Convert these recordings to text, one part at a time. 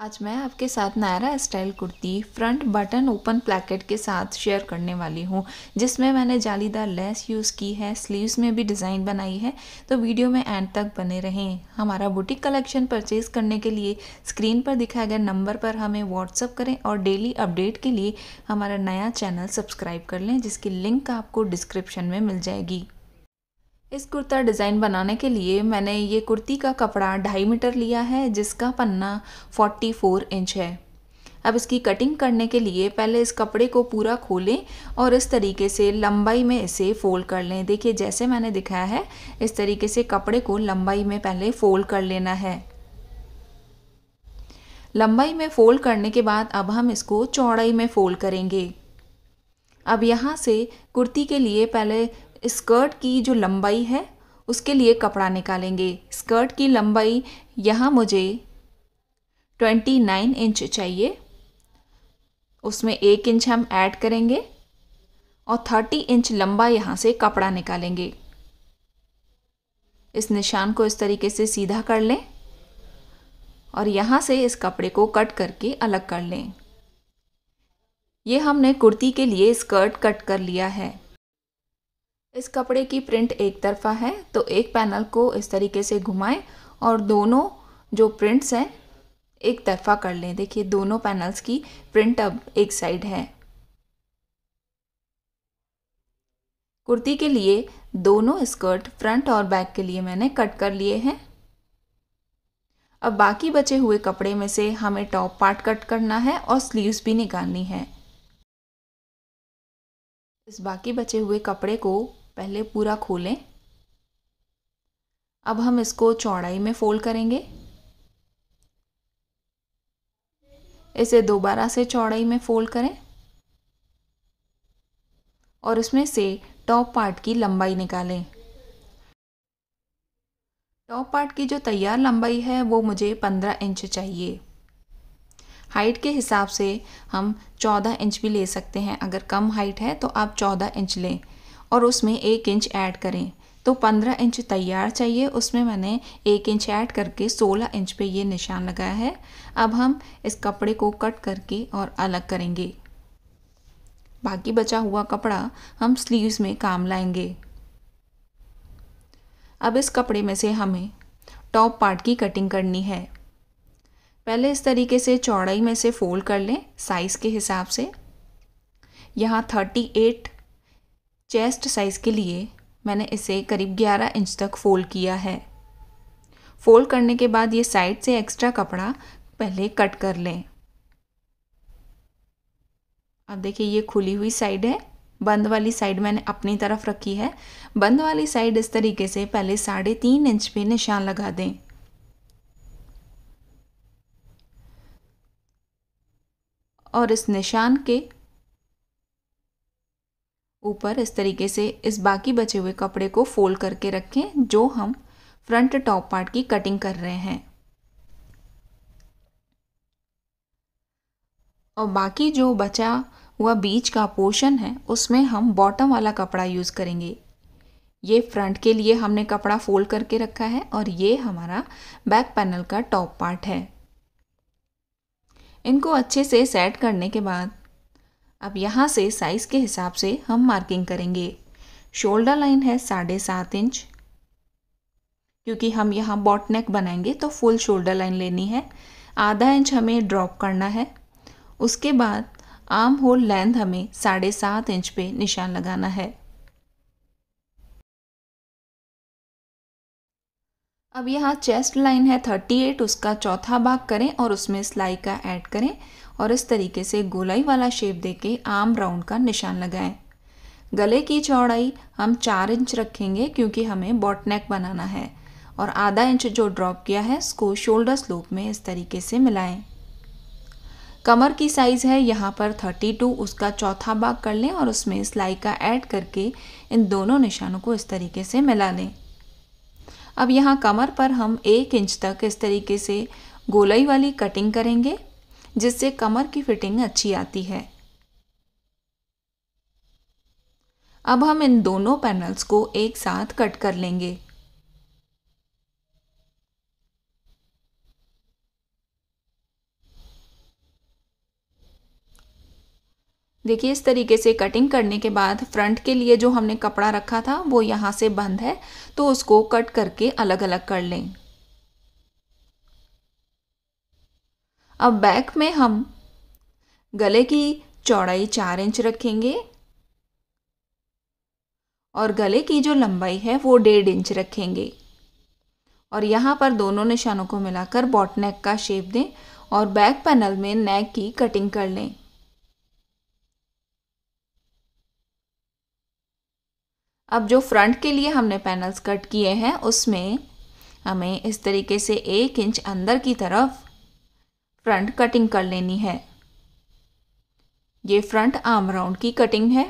आज मैं आपके साथ नायरा स्टाइल कुर्ती फ्रंट बटन ओपन प्लैकेट के साथ शेयर करने वाली हूँ जिसमें मैंने जालीदार लेस यूज़ की है स्लीव्स में भी डिज़ाइन बनाई है तो वीडियो में एंड तक बने रहें हमारा बुटीक कलेक्शन परचेज़ करने के लिए स्क्रीन पर दिखाए गए नंबर पर हमें व्हाट्सअप करें और डेली अपडेट के लिए हमारा नया चैनल सब्सक्राइब कर लें जिसकी लिंक आपको डिस्क्रिप्शन में मिल जाएगी इस कुर्ता डिज़ाइन बनाने के लिए मैंने ये कुर्ती का कपड़ा ढाई मीटर लिया है जिसका पन्ना 44 इंच है अब इसकी कटिंग करने के लिए पहले इस कपड़े को पूरा खोलें और इस तरीके से लंबाई में इसे फ़ोल्ड कर लें देखिए जैसे मैंने दिखाया है इस तरीके से कपड़े को लंबाई में पहले फ़ोल्ड कर लेना है लंबाई में फ़ोल्ड करने के बाद अब हम इसको चौड़ाई में फ़ोल्ड करेंगे अब यहाँ से कुर्ती के लिए पहले स्कर्ट की जो लंबाई है उसके लिए कपड़ा निकालेंगे स्कर्ट की लंबाई यहाँ मुझे ट्वेंटी नाइन इंच चाहिए उसमें एक इंच हम ऐड करेंगे और थर्टी इंच लंबा यहाँ से कपड़ा निकालेंगे इस निशान को इस तरीके से सीधा कर लें और यहाँ से इस कपड़े को कट करके अलग कर लें ये हमने कुर्ती के लिए स्कर्ट कट कर लिया है इस कपड़े की प्रिंट एक तरफा है तो एक पैनल को इस तरीके से घुमाएं और दोनों जो प्रिंट्स हैं एक तरफा कर लें देखिए दोनों पैनल्स की प्रिंट अब एक साइड है कुर्ती के लिए दोनों स्कर्ट फ्रंट और बैक के लिए मैंने कट कर लिए हैं अब बाकी बचे हुए कपड़े में से हमें टॉप पार्ट कट करना है और स्लीव्स भी निकालनी है इस बाकी बचे हुए कपड़े को पहले पूरा खोलें अब हम इसको चौड़ाई में फ़ोल्ड करेंगे इसे दोबारा से चौड़ाई में फ़ोल्ड करें और इसमें से टॉप पार्ट की लंबाई निकालें टॉप पार्ट की जो तैयार लंबाई है वो मुझे पंद्रह इंच चाहिए हाइट के हिसाब से हम चौदह इंच भी ले सकते हैं अगर कम हाइट है तो आप चौदह इंच लें और उसमें एक इंच ऐड करें तो 15 इंच तैयार चाहिए उसमें मैंने एक इंच ऐड करके 16 इंच पे ये निशान लगाया है अब हम इस कपड़े को कट करके और अलग करेंगे बाकी बचा हुआ कपड़ा हम स्लीव्स में काम लाएंगे अब इस कपड़े में से हमें टॉप पार्ट की कटिंग करनी है पहले इस तरीके से चौड़ाई में से फोल्ड कर लें साइज़ के हिसाब से यहाँ थर्टी एट चेस्ट साइज़ के लिए मैंने इसे करीब 11 इंच तक फ़ोल्ड किया है फ़ोल्ड करने के बाद ये साइड से एक्स्ट्रा कपड़ा पहले कट कर लें अब देखिए ये खुली हुई साइड है बंद वाली साइड मैंने अपनी तरफ रखी है बंद वाली साइड इस तरीके से पहले साढ़े तीन इंच पे निशान लगा दें और इस निशान के ऊपर इस तरीके से इस बाकी बचे हुए कपड़े को फोल्ड करके रखें जो हम फ्रंट टॉप पार्ट की कटिंग कर रहे हैं और बाकी जो बचा हुआ बीच का पोर्शन है उसमें हम बॉटम वाला कपड़ा यूज़ करेंगे ये फ्रंट के लिए हमने कपड़ा फोल्ड करके रखा है और ये हमारा बैक पैनल का टॉप पार्ट है इनको अच्छे से सेट करने के बाद अब यहाँ से साइज़ के हिसाब से हम मार्किंग करेंगे शोल्डर लाइन है साढ़े सात इंच क्योंकि हम यहाँ बॉटनेक बनाएंगे तो फुल शोल्डर लाइन लेनी है आधा इंच हमें ड्रॉप करना है उसके बाद आर्म होल लेंथ हमें साढ़े सात इंच पे निशान लगाना है अब यहाँ चेस्ट लाइन है थर्टी एट उसका चौथा भाग करें और उसमें सिलाई का ऐड करें और इस तरीके से गोलाई वाला शेप देके आम राउंड का निशान लगाएं गले की चौड़ाई हम चार इंच रखेंगे क्योंकि हमें बॉटनेक बनाना है और आधा इंच जो ड्रॉप किया है उसको शोल्डर स्लोप में इस तरीके से मिलाएं कमर की साइज़ है यहाँ पर 32 उसका चौथा भाग कर लें और उसमें सिलाई का ऐड करके इन दोनों निशानों को इस तरीके से मिला लें अब यहाँ कमर पर हम एक इंच तक इस तरीके से गोलाई वाली कटिंग करेंगे जिससे कमर की फिटिंग अच्छी आती है अब हम इन दोनों पैनल्स को एक साथ कट कर लेंगे देखिए इस तरीके से कटिंग करने के बाद फ्रंट के लिए जो हमने कपड़ा रखा था वो यहाँ से बंद है तो उसको कट करके अलग अलग कर लें अब बैक में हम गले की चौड़ाई चार इंच रखेंगे और गले की जो लंबाई है वो डेढ़ इंच रखेंगे और यहाँ पर दोनों निशानों को मिलाकर बॉट नेक का शेप दें और बैक पैनल में नेक की कटिंग कर लें अब जो फ्रंट के लिए हमने पैनल्स कट किए हैं उसमें हमें इस तरीके से एक इंच अंदर की तरफ फ्रंट कटिंग कर लेनी है ये फ्रंट आर्म राउंड की कटिंग है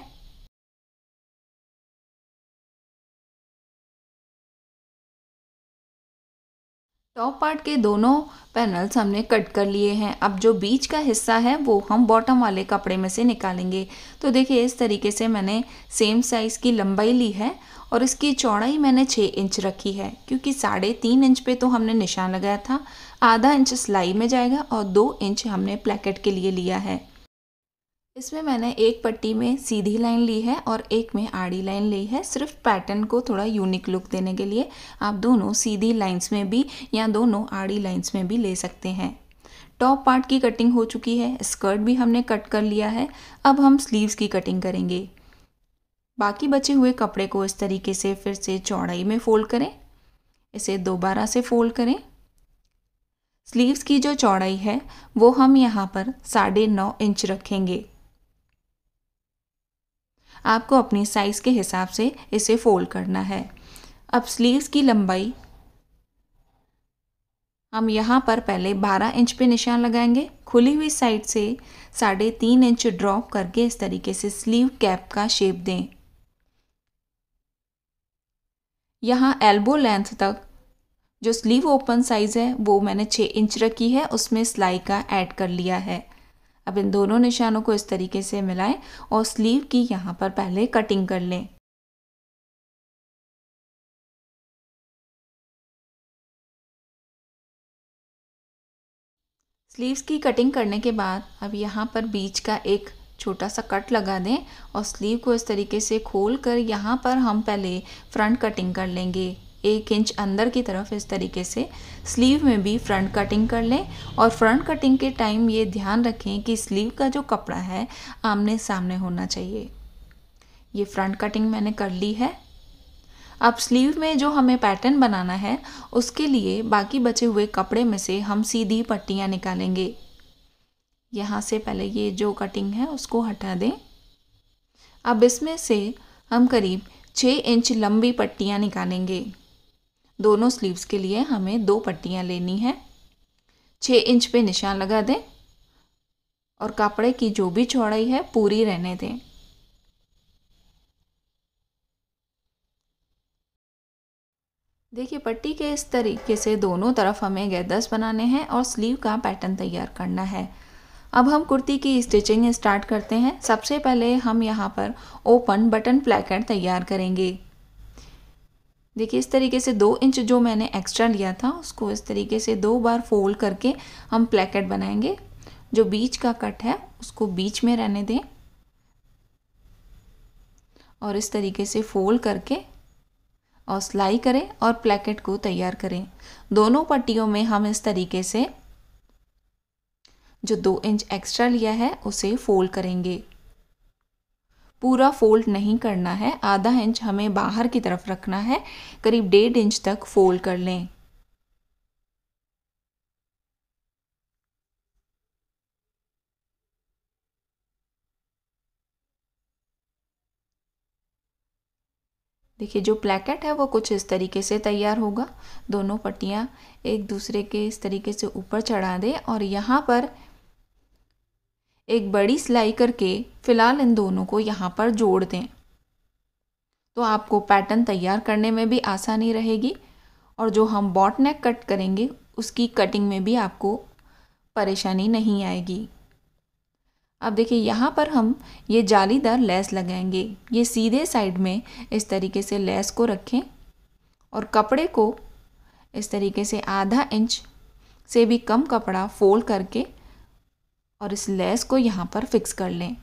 टॉप पार्ट के दोनों पैनल्स हमने कट कर लिए हैं अब जो बीच का हिस्सा है वो हम बॉटम वाले कपड़े में से निकालेंगे तो देखिए इस तरीके से मैंने सेम साइज़ की लंबाई ली है और इसकी चौड़ाई मैंने छः इंच रखी है क्योंकि साढ़े तीन इंच पे तो हमने निशान लगाया था आधा इंच सिलाई में जाएगा और दो इंच हमने प्लेकेट के लिए लिया है इसमें मैंने एक पट्टी में सीधी लाइन ली है और एक में आड़ी लाइन ली है सिर्फ पैटर्न को थोड़ा यूनिक लुक देने के लिए आप दोनों सीधी लाइन्स में भी या दोनों आड़ी लाइन्स में भी ले सकते हैं टॉप पार्ट की कटिंग हो चुकी है स्कर्ट भी हमने कट कर लिया है अब हम स्लीव्स की कटिंग करेंगे बाकी बचे हुए कपड़े को इस तरीके से फिर से चौड़ाई में फ़ोल्ड करें इसे दोबारा से फ़ोल्ड करें स्लीव्स की जो चौड़ाई है वो हम यहाँ पर साढ़े नौ इंच रखेंगे आपको अपनी साइज़ के हिसाब से इसे फ़ोल्ड करना है अब स्लीव्स की लंबाई हम यहाँ पर पहले 12 इंच पे निशान लगाएंगे खुली हुई साइड से साढ़े तीन इंच ड्रॉप करके इस तरीके से स्लीव कैप का शेप दें यहाँ एल्बो लेंथ तक जो स्लीव ओपन साइज़ है वो मैंने छः इंच रखी है उसमें सिलाई का ऐड कर लिया है अब इन दोनों निशानों को इस तरीके से मिलाएं और स्लीव की यहाँ पर पहले कटिंग कर लें स्लीव्स की कटिंग करने के बाद अब यहाँ पर बीच का एक छोटा सा कट लगा दें और स्लीव को इस तरीके से खोल कर यहाँ पर हम पहले फ्रंट कटिंग कर लेंगे एक इंच अंदर की तरफ इस तरीके से स्लीव में भी फ्रंट कटिंग कर लें और फ्रंट कटिंग के टाइम ये ध्यान रखें कि स्लीव का जो कपड़ा है आमने सामने होना चाहिए ये फ्रंट कटिंग मैंने कर ली है अब स्लीव में जो हमें पैटर्न बनाना है उसके लिए बाकी बचे हुए कपड़े में से हम सीधी पट्टियाँ निकालेंगे यहाँ से पहले ये जो कटिंग है उसको हटा दें अब इसमें से हम करीब छः इंच लंबी पट्टियाँ निकालेंगे दोनों स्लीव्स के लिए हमें दो पट्टियाँ लेनी है छः इंच पे निशान लगा दें और कपड़े की जो भी चौड़ाई है पूरी रहने दें देखिए पट्टी के इस तरीके से दोनों तरफ हमें गैदर्स बनाने हैं और स्लीव का पैटर्न तैयार करना है अब हम कुर्ती की स्टिचिंग स्टार्ट करते हैं सबसे पहले हम यहाँ पर ओपन बटन प्लैकेट तैयार करेंगे देखिए इस तरीके से दो इंच जो मैंने एक्स्ट्रा लिया था उसको इस तरीके से दो बार फोल्ड करके हम प्लैकेट बनाएंगे जो बीच का कट है उसको बीच में रहने दें और इस तरीके से फोल्ड करके और सिलाई करें और प्लैकेट को तैयार करें दोनों पट्टियों में हम इस तरीके से जो दो इंच एक्स्ट्रा लिया है उसे फोल्ड करेंगे पूरा फोल्ड नहीं करना है आधा इंच हमें बाहर की तरफ रखना है करीब डेढ़ इंच तक फोल्ड कर लें देखिए जो प्लेकेट है वो कुछ इस तरीके से तैयार होगा दोनों पट्टियाँ एक दूसरे के इस तरीके से ऊपर चढ़ा दें और यहाँ पर एक बड़ी सिलाई करके फ़िलहाल इन दोनों को यहाँ पर जोड़ दें तो आपको पैटर्न तैयार करने में भी आसानी रहेगी और जो हम बॉट नेक कट करेंगे उसकी कटिंग में भी आपको परेशानी नहीं आएगी अब देखिए यहाँ पर हम ये जालीदार लेस लगाएंगे ये सीधे साइड में इस तरीके से लेस को रखें और कपड़े को इस तरीके से आधा इंच से भी कम कपड़ा फोल्ड करके और इस लेस को यहाँ पर फिक्स कर लें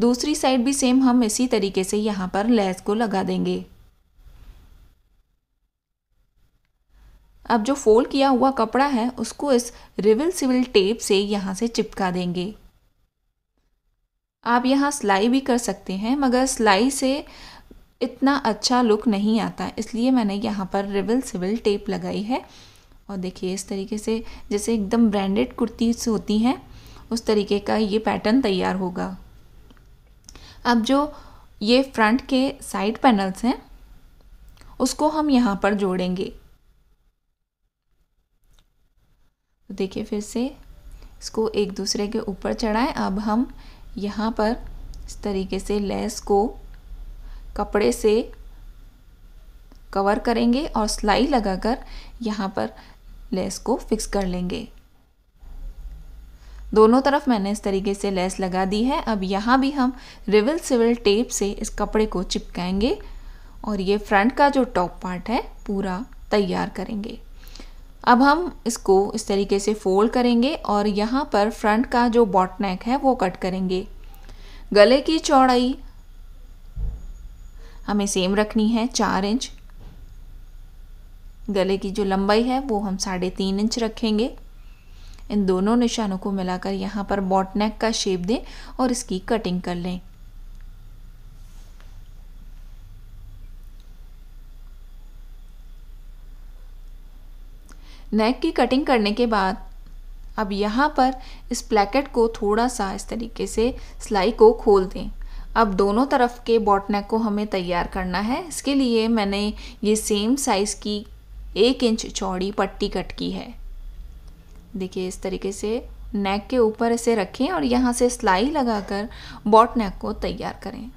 दूसरी साइड भी सेम हम इसी तरीके से यहाँ पर लेस को लगा देंगे अब जो फोल्ड किया हुआ कपड़ा है उसको इस रिविल सिविल टेप से यहाँ से चिपका देंगे आप यहाँ सिलाई भी कर सकते हैं मगर सिलाई से इतना अच्छा लुक नहीं आता इसलिए मैंने यहाँ पर रिविल सिविल टेप लगाई है और देखिए इस तरीके से जैसे एकदम ब्रांडेड कुर्तीस होती हैं उस तरीके का ये पैटर्न तैयार होगा अब जो ये फ्रंट के साइड पैनल्स हैं उसको हम यहाँ पर जोड़ेंगे तो देखिए फिर से इसको एक दूसरे के ऊपर चढ़ाएं अब हम यहाँ पर इस तरीके से लेस को कपड़े से कवर करेंगे और सिलाई लगाकर यहाँ पर लेस को फिक्स कर लेंगे दोनों तरफ मैंने इस तरीके से लेस लगा दी है अब यहाँ भी हम रिविल सिविल टेप से इस कपड़े को चिपकाएंगे और ये फ्रंट का जो टॉप पार्ट है पूरा तैयार करेंगे अब हम इसको इस तरीके से फोल्ड करेंगे और यहाँ पर फ्रंट का जो बॉटनेक है वो कट करेंगे गले की चौड़ाई हमें सेम रखनी है चार इंच गले की जो लंबाई है वो हम साढ़े तीन इंच रखेंगे इन दोनों निशानों को मिलाकर यहाँ पर बॉटनेक का शेप दें और इसकी कटिंग कर लें नेक की कटिंग करने के बाद अब यहाँ पर इस प्लेकेट को थोड़ा सा इस तरीके से सिलाई को खोल दें अब दोनों तरफ के बॉटनेक को हमें तैयार करना है इसके लिए मैंने ये सेम साइज़ की एक इंच चौड़ी पट्टी कट की है देखिए इस तरीके से नेक के ऊपर इसे रखें और यहाँ से सिलाई लगाकर बॉट नेक को तैयार करें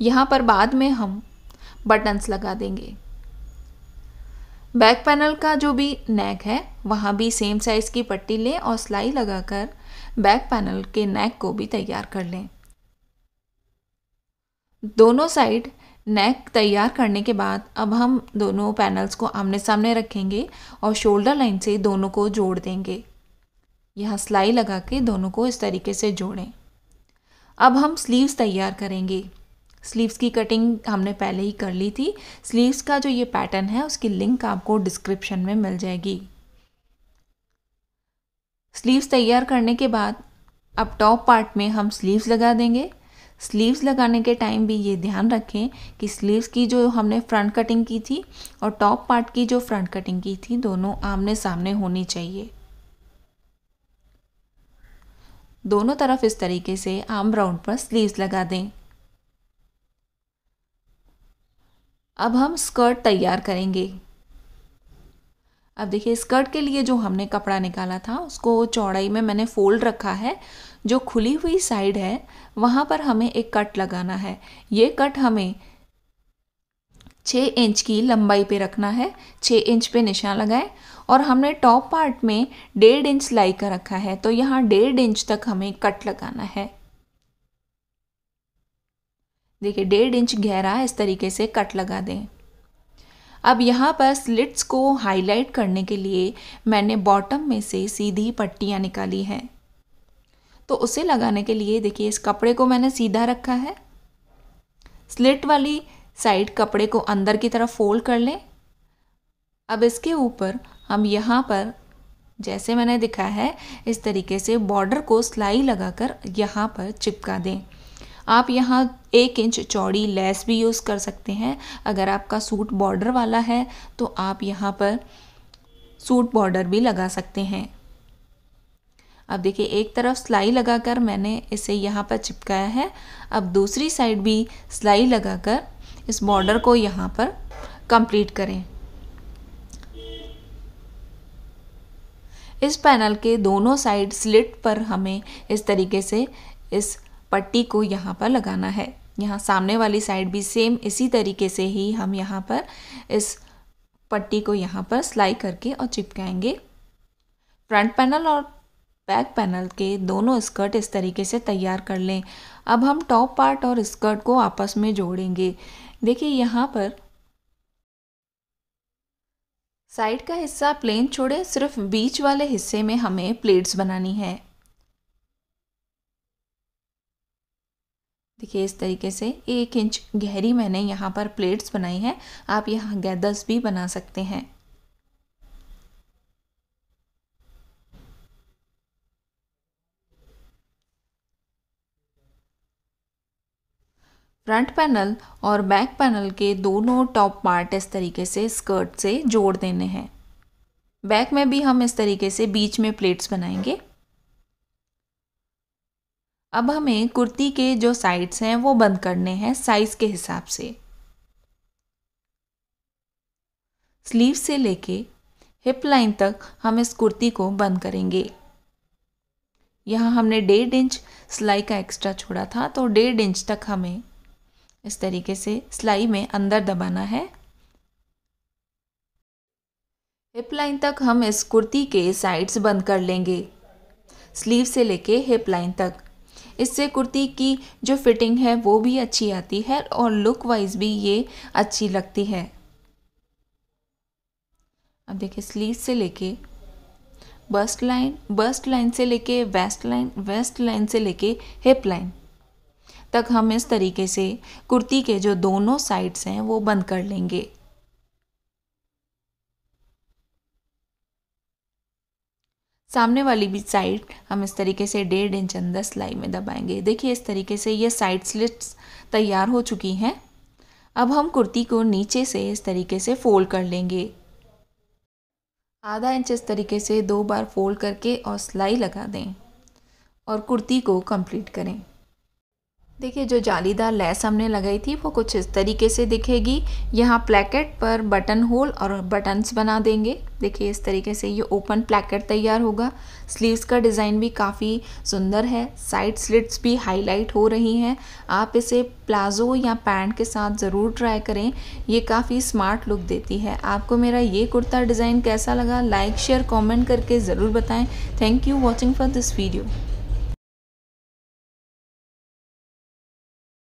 यहाँ पर बाद में हम बटन्स लगा देंगे बैक पैनल का जो भी नेक है वहाँ भी सेम साइज़ की पट्टी लें और सिलाई लगाकर बैक पैनल के नेक को भी तैयार कर लें दोनों साइड नेक तैयार करने के बाद अब हम दोनों पैनल्स को आमने सामने रखेंगे और शोल्डर लाइन से दोनों को जोड़ देंगे यहाँ सिलाई लगा के दोनों को इस तरीके से जोड़ें अब हम स्लीव्स तैयार करेंगे स्लीव्स की कटिंग हमने पहले ही कर ली थी स्लीव्स का जो ये पैटर्न है उसकी लिंक आपको डिस्क्रिप्शन में मिल जाएगी स्लीव्स तैयार करने के बाद अब टॉप पार्ट में हम स्लीव्स लगा देंगे स्लीव्स लगाने के टाइम भी ये ध्यान रखें कि स्लीव्स की जो हमने फ्रंट कटिंग की थी और टॉप पार्ट की जो फ्रंट कटिंग की थी दोनों आमने सामने होनी चाहिए दोनों तरफ इस तरीके से आर्म राउंड पर स्लीव्स लगा दें अब हम स्कर्ट तैयार करेंगे अब देखिए स्कर्ट के लिए जो हमने कपड़ा निकाला था उसको चौड़ाई में मैंने फोल्ड रखा है जो खुली हुई साइड है वहाँ पर हमें एक कट लगाना है ये कट हमें छः इंच की लंबाई पे रखना है छः इंच पे निशान लगाए और हमने टॉप पार्ट में डेढ़ इंच सिलाई कर रखा है तो यहाँ डेढ़ इंच तक हमें कट लगाना है देखिए डेढ़ इंच गहरा इस तरीके से कट लगा दें अब यहाँ पर स्लिट्स को हाईलाइट करने के लिए मैंने बॉटम में से सीधी पट्टियाँ निकाली हैं तो उसे लगाने के लिए देखिए इस कपड़े को मैंने सीधा रखा है स्लिट वाली साइड कपड़े को अंदर की तरफ फोल्ड कर लें अब इसके ऊपर हम यहाँ पर जैसे मैंने दिखा है इस तरीके से बॉर्डर को सिलाई लगाकर यहाँ पर चिपका दें आप यहाँ एक इंच चौड़ी लेस भी यूज़ कर सकते हैं अगर आपका सूट बॉर्डर वाला है तो आप यहाँ पर सूट बॉर्डर भी लगा सकते हैं अब देखिए एक तरफ सिलाई लगाकर मैंने इसे यहाँ पर चिपकाया है अब दूसरी साइड भी सिलाई लगाकर इस बॉर्डर को यहाँ पर कंप्लीट करें इस पैनल के दोनों साइड स्लिट पर हमें इस तरीके से इस पट्टी को यहाँ पर लगाना है यहाँ सामने वाली साइड भी सेम इसी तरीके से ही हम यहाँ पर इस पट्टी को यहाँ पर सिलाई करके और चिपकाएंगे फ्रंट पैनल और बैक पैनल के दोनों स्कर्ट इस तरीके से तैयार कर लें अब हम टॉप पार्ट और स्कर्ट को आपस में जोड़ेंगे देखिए यहाँ पर साइड का हिस्सा प्लेन छोड़े सिर्फ बीच वाले हिस्से में हमें प्लेट्स बनानी है देखिए इस तरीके से एक इंच गहरी मैंने यहाँ पर प्लेट्स बनाई हैं आप यहाँ गैदर्स भी बना सकते हैं फ्रंट पैनल और बैक पैनल के दोनों टॉप पार्ट इस तरीके से स्कर्ट से जोड़ देने हैं बैक में भी हम इस तरीके से बीच में प्लेट्स बनाएंगे अब हमें कुर्ती के जो साइड्स हैं वो बंद करने हैं साइज़ के हिसाब से स्लीव से लेके हिप लाइन तक हम इस कुर्ती को बंद करेंगे यहाँ हमने डेढ़ इंच सिलाई का एक्स्ट्रा छोड़ा था तो डेढ़ इंच तक हमें इस तरीके से सिलाई में अंदर दबाना है हिप लाइन तक हम इस कुर्ती के साइड्स बंद कर लेंगे स्लीव से लेके हिप लाइन तक इससे कुर्ती की जो फिटिंग है वो भी अच्छी आती है और लुक वाइज भी ये अच्छी लगती है अब देखिए स्लीव से लेके बस्ट लाइन बस्ट लाइन से लेके वेस्ट लाइन वेस्ट लाइन से लेके हिप लाइन तक हम इस तरीके से कुर्ती के जो दोनों साइड्स हैं वो बंद कर लेंगे सामने वाली भी साइड हम इस तरीके से डेढ़ इंच अंदर सिलाई में दबाएंगे देखिए इस तरीके से ये साइड स्लिट्स तैयार हो चुकी हैं अब हम कुर्ती को नीचे से इस तरीके से फोल्ड कर लेंगे आधा इंच इस तरीके से दो बार फोल्ड करके और सिलाई लगा दें और कुर्ती को कंप्लीट करें देखिए जो जालीदार लेस हमने लगाई थी वो कुछ इस तरीके से दिखेगी यहाँ प्लेकेट पर बटन होल और बटन्स बना देंगे देखिए इस तरीके से ये ओपन प्लेकेट तैयार होगा स्लीव्स का डिज़ाइन भी काफ़ी सुंदर है साइड स्लिट्स भी हाईलाइट हो रही हैं आप इसे प्लाज़ो या पैंट के साथ ज़रूर ट्राई करें ये काफ़ी स्मार्ट लुक देती है आपको मेरा ये कुर्ता डिज़ाइन कैसा लगा लाइक शेयर कॉमेंट करके ज़रूर बताएँ thank you watching for this video